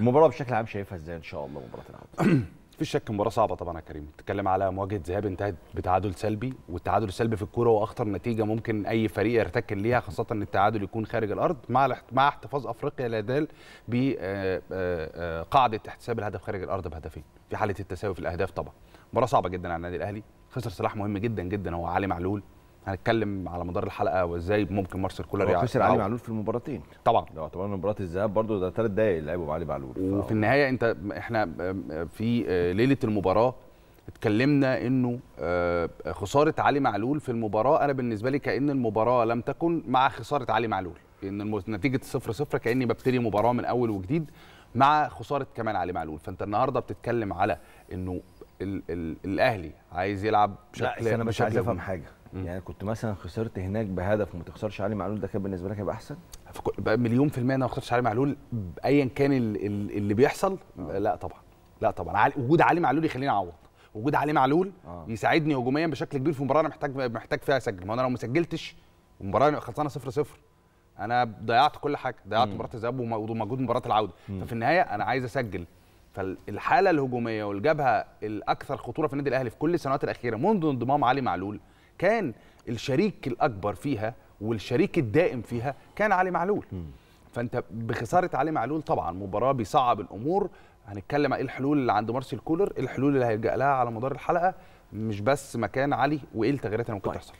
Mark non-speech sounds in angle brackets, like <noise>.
المباراه بشكل عام شايفها ازاي ان شاء الله مباراه العوده <clears throat> مفيش شك مباراه صعبه طبعا يا كريم بتتكلم على مواجهه ذهاب انتهت بتعادل سلبي والتعادل السلبي في الكوره هو اخطر نتيجه ممكن اي فريق يرتكن ليها خاصه ان التعادل يكون خارج الارض مع مع احتفاظ افريقيا لا دال بقاعده آه، آه، آه، احتساب الهدف خارج الارض بهدفين في حاله التساوي في الاهداف طبعا مباراه صعبه جدا على النادي الاهلي خسر سلاح مهم جدا جدا هو علي معلول هنتكلم على مدار الحلقه وازاي ممكن مارسيل كولر يعمل خسر علي معلول في المباراتين طبعا لو اعتبرنا مباراه الذهاب برضو ده ثلاث دقايق لعبوا علي معلول وفي النهايه انت احنا في آه، ليله المباراه اتكلمنا انه آه، خساره علي معلول في المباراه انا بالنسبه لي كان المباراه لم تكن مع خساره علي معلول ان نتيجه 0 0 كاني ببتدي مباراه من اول وجديد مع خساره كمان علي معلول فانت النهارده بتتكلم على انه الـ الـ الاهلي عايز يلعب بشكل لا انا مش عايز افهم حاجه يعني كنت مثلا خسرت هناك بهدف وما تخسرش علي معلول ده كان بالنسبه لك هيبقى احسن بقى مليون في الميه انا ما خسرتش علي معلول ايا كان اللي بيحصل آه. لا طبعا لا طبعا علي وجود علي معلول يخليني اعوض وجود علي معلول آه. يساعدني هجوميا بشكل كبير في مباراه انا محتاج محتاج فيها اسجل ما انا لو ما سجلتش المباراه خلصانه 0 0 انا ضيعت كل حاجه ضيعت مباراه الذهاب ومجهود مباراه العوده مم. ففي النهايه انا عايز اسجل فالحاله الهجوميه والجبهه الاكثر خطوره في النادي الاهلي في كل السنوات الاخيره منذ انضمام علي معلول كان الشريك الاكبر فيها والشريك الدائم فيها كان علي معلول فانت بخساره علي معلول طبعا مباراه بيصعب الامور هنتكلم ايه الحلول اللي عند مارسيل كولر الحلول اللي هيلجا لها على مدار الحلقه مش بس مكان علي وايه التغييرات اللي ممكن طيب. تحصل